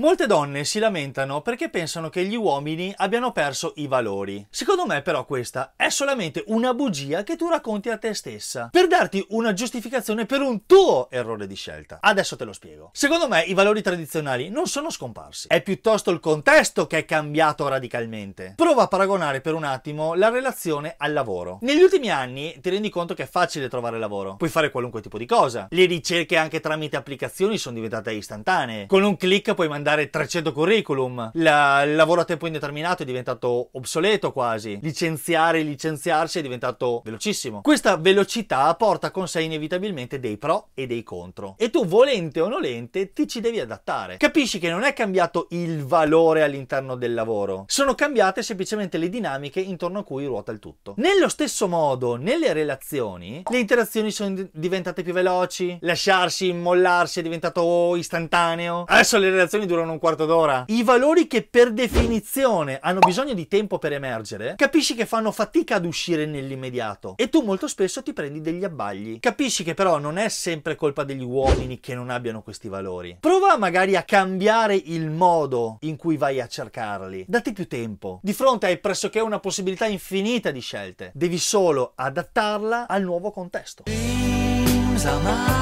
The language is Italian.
Molte donne si lamentano perché pensano che gli uomini abbiano perso i valori. Secondo me però questa è solamente una bugia che tu racconti a te stessa per darti una giustificazione per un tuo errore di scelta. Adesso te lo spiego. Secondo me i valori tradizionali non sono scomparsi, è piuttosto il contesto che è cambiato radicalmente. Prova a paragonare per un attimo la relazione al lavoro. Negli ultimi anni ti rendi conto che è facile trovare lavoro, puoi fare qualunque tipo di cosa. Le ricerche anche tramite applicazioni sono diventate istantanee. Con un clic puoi mandare mandare 300 curriculum, La, il lavoro a tempo indeterminato è diventato obsoleto quasi, licenziare, licenziarsi è diventato velocissimo. Questa velocità porta con sé inevitabilmente dei pro e dei contro e tu volente o nolente ti ci devi adattare. Capisci che non è cambiato il valore all'interno del lavoro, sono cambiate semplicemente le dinamiche intorno a cui ruota il tutto. Nello stesso modo, nelle relazioni, le interazioni sono diventate più veloci, lasciarsi, mollarsi è diventato istantaneo. Adesso le relazioni durano durano un quarto d'ora, i valori che per definizione hanno bisogno di tempo per emergere, capisci che fanno fatica ad uscire nell'immediato e tu molto spesso ti prendi degli abbagli. Capisci che però non è sempre colpa degli uomini che non abbiano questi valori. Prova magari a cambiare il modo in cui vai a cercarli. Dati più tempo. Di fronte hai pressoché una possibilità infinita di scelte. Devi solo adattarla al nuovo contesto. Dreams